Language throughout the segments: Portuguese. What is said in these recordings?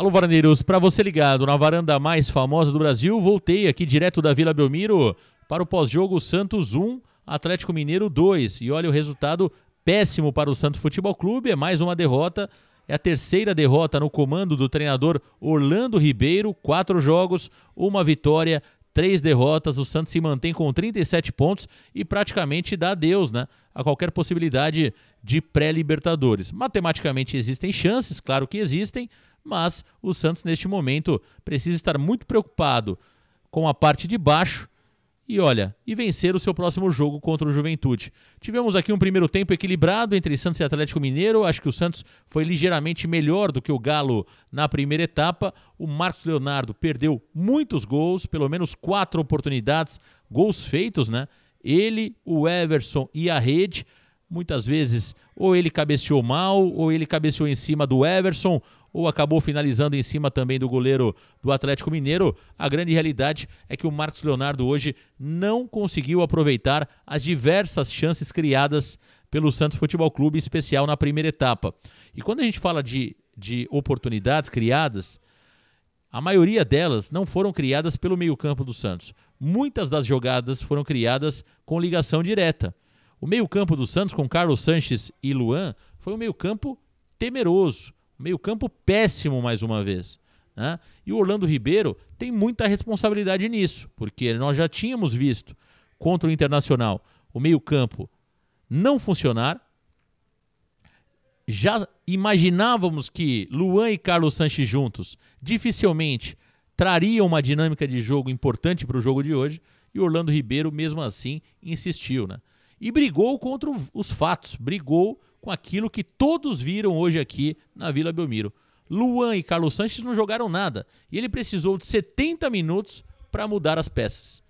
Alô, varandeiros, para você ligado na varanda mais famosa do Brasil, voltei aqui direto da Vila Belmiro para o pós-jogo Santos 1, Atlético Mineiro 2. E olha o resultado péssimo para o Santos Futebol Clube, é mais uma derrota, é a terceira derrota no comando do treinador Orlando Ribeiro, quatro jogos, uma vitória, três derrotas, o Santos se mantém com 37 pontos e praticamente dá adeus né, a qualquer possibilidade de pré-libertadores. Matematicamente existem chances, claro que existem, mas o Santos neste momento precisa estar muito preocupado com a parte de baixo e olha, e vencer o seu próximo jogo contra o Juventude. Tivemos aqui um primeiro tempo equilibrado entre Santos e Atlético Mineiro. Acho que o Santos foi ligeiramente melhor do que o Galo na primeira etapa. O Marcos Leonardo perdeu muitos gols, pelo menos quatro oportunidades, gols feitos, né? Ele, o Everson e a rede muitas vezes ou ele cabeceou mal, ou ele cabeceou em cima do Everson, ou acabou finalizando em cima também do goleiro do Atlético Mineiro. A grande realidade é que o Marcos Leonardo hoje não conseguiu aproveitar as diversas chances criadas pelo Santos Futebol Clube, em especial na primeira etapa. E quando a gente fala de, de oportunidades criadas, a maioria delas não foram criadas pelo meio-campo do Santos. Muitas das jogadas foram criadas com ligação direta. O meio-campo do Santos com Carlos Sanches e Luan foi um meio-campo temeroso, um meio-campo péssimo mais uma vez. Né? E o Orlando Ribeiro tem muita responsabilidade nisso, porque nós já tínhamos visto contra o Internacional o meio-campo não funcionar. Já imaginávamos que Luan e Carlos Sanches juntos dificilmente trariam uma dinâmica de jogo importante para o jogo de hoje, e Orlando Ribeiro, mesmo assim, insistiu. Né? e brigou contra os fatos, brigou com aquilo que todos viram hoje aqui na Vila Belmiro. Luan e Carlos Sanches não jogaram nada e ele precisou de 70 minutos para mudar as peças.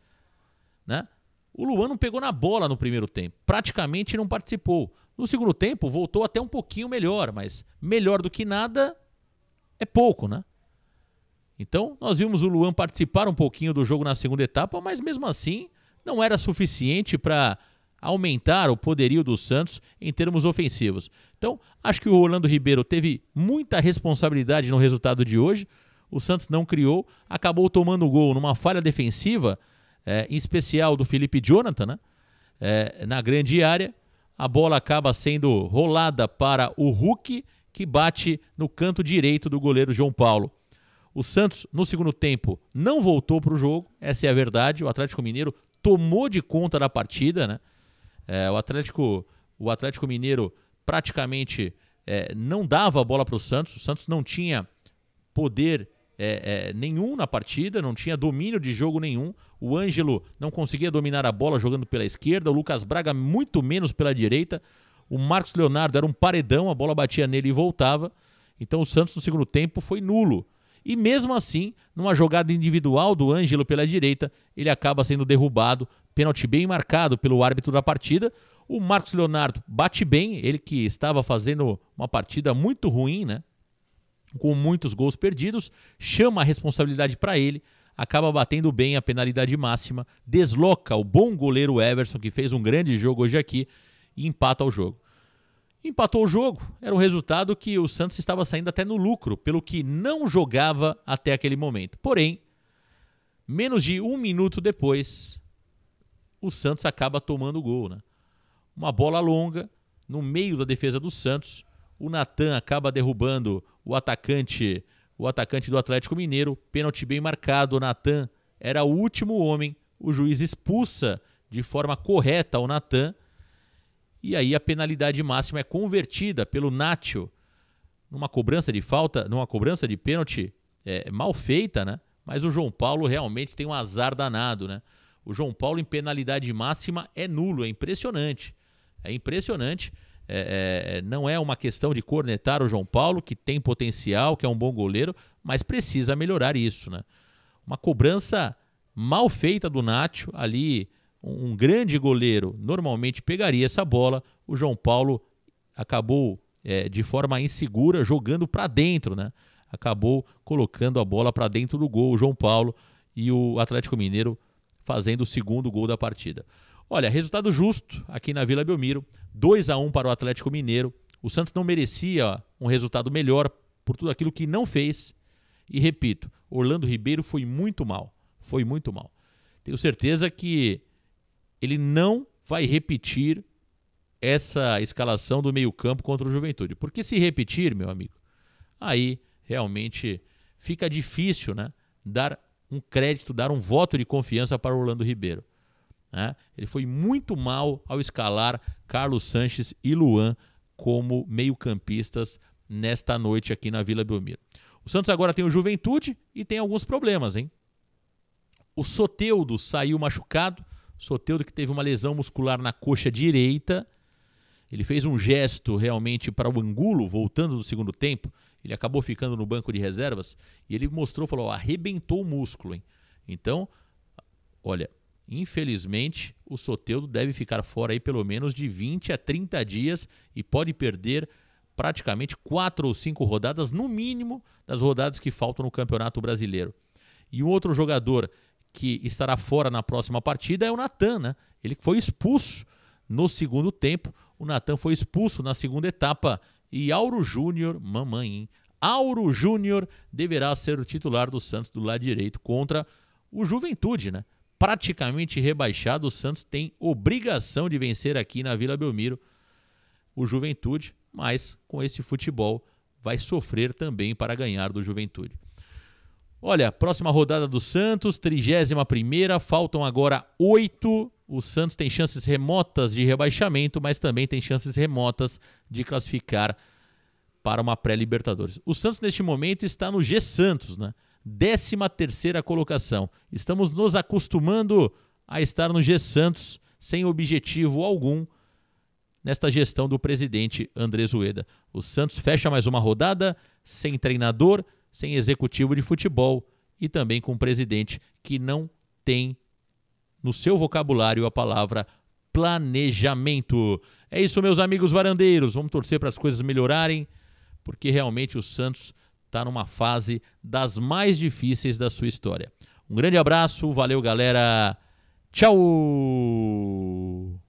Né? O Luan não pegou na bola no primeiro tempo, praticamente não participou. No segundo tempo voltou até um pouquinho melhor, mas melhor do que nada é pouco, né? Então, nós vimos o Luan participar um pouquinho do jogo na segunda etapa, mas mesmo assim não era suficiente para aumentar o poderio do Santos em termos ofensivos. Então, acho que o Orlando Ribeiro teve muita responsabilidade no resultado de hoje. O Santos não criou, acabou tomando o gol numa falha defensiva, é, em especial do Felipe Jonathan, né? é, na grande área. A bola acaba sendo rolada para o Hulk, que bate no canto direito do goleiro João Paulo. O Santos, no segundo tempo, não voltou para o jogo, essa é a verdade. O Atlético Mineiro tomou de conta da partida, né? É, o Atlético, o Atlético Mineiro praticamente é, não dava a bola para o Santos. O Santos não tinha poder é, é, nenhum na partida, não tinha domínio de jogo nenhum. O Ângelo não conseguia dominar a bola jogando pela esquerda, o Lucas Braga muito menos pela direita. O Marcos Leonardo era um paredão, a bola batia nele e voltava. Então o Santos no segundo tempo foi nulo. E mesmo assim, numa jogada individual do Ângelo pela direita, ele acaba sendo derrubado. Pênalti bem marcado pelo árbitro da partida. O Marcos Leonardo bate bem, ele que estava fazendo uma partida muito ruim, né? Com muitos gols perdidos, chama a responsabilidade para ele, acaba batendo bem a penalidade máxima, desloca o bom goleiro Everson, que fez um grande jogo hoje aqui, e empata o jogo empatou o jogo. Era um resultado que o Santos estava saindo até no lucro, pelo que não jogava até aquele momento. Porém, menos de um minuto depois, o Santos acaba tomando o gol. Né? Uma bola longa no meio da defesa do Santos. O Natan acaba derrubando o atacante, o atacante do Atlético Mineiro. Pênalti bem marcado. O Natan era o último homem. O juiz expulsa de forma correta o Natan e aí a penalidade máxima é convertida pelo Nacho numa cobrança de falta, numa cobrança de pênalti é, mal feita, né? Mas o João Paulo realmente tem um azar danado, né? O João Paulo em penalidade máxima é nulo, é impressionante. É impressionante. É, é, não é uma questão de cornetar o João Paulo, que tem potencial, que é um bom goleiro, mas precisa melhorar isso, né? Uma cobrança mal feita do Nacho ali um grande goleiro normalmente pegaria essa bola. O João Paulo acabou é, de forma insegura jogando para dentro, né? Acabou colocando a bola para dentro do gol, o João Paulo e o Atlético Mineiro fazendo o segundo gol da partida. Olha, resultado justo aqui na Vila Belmiro, 2 a 1 para o Atlético Mineiro. O Santos não merecia um resultado melhor por tudo aquilo que não fez. E repito, Orlando Ribeiro foi muito mal, foi muito mal. Tenho certeza que ele não vai repetir essa escalação do meio-campo contra o Juventude. Porque se repetir, meu amigo, aí realmente fica difícil né, dar um crédito, dar um voto de confiança para o Orlando Ribeiro. Né? Ele foi muito mal ao escalar Carlos Sanches e Luan como meio-campistas nesta noite aqui na Vila Belmiro. O Santos agora tem o Juventude e tem alguns problemas, hein? O Soteudo saiu machucado, Soteudo que teve uma lesão muscular na coxa direita. Ele fez um gesto realmente para o Angulo, voltando do segundo tempo. Ele acabou ficando no banco de reservas e ele mostrou, falou, ó, arrebentou o músculo. Hein? Então, olha, infelizmente, o Soteudo deve ficar fora aí pelo menos de 20 a 30 dias e pode perder praticamente quatro ou cinco rodadas, no mínimo, das rodadas que faltam no Campeonato Brasileiro. E um outro jogador que estará fora na próxima partida é o Natan, né? Ele foi expulso no segundo tempo. O Natan foi expulso na segunda etapa e Auro Júnior, mamãe, hein? Auro Júnior deverá ser o titular do Santos do lado direito contra o Juventude, né? Praticamente rebaixado, o Santos tem obrigação de vencer aqui na Vila Belmiro o Juventude, mas com esse futebol vai sofrer também para ganhar do Juventude. Olha, próxima rodada do Santos, trigésima primeira, faltam agora oito. O Santos tem chances remotas de rebaixamento, mas também tem chances remotas de classificar para uma pré-Libertadores. O Santos, neste momento, está no G Santos, né? 13 terceira colocação. Estamos nos acostumando a estar no G Santos sem objetivo algum nesta gestão do presidente André Zueda. O Santos fecha mais uma rodada sem treinador, sem executivo de futebol e também com um presidente que não tem no seu vocabulário a palavra planejamento. É isso, meus amigos varandeiros. Vamos torcer para as coisas melhorarem, porque realmente o Santos está numa fase das mais difíceis da sua história. Um grande abraço, valeu, galera. Tchau!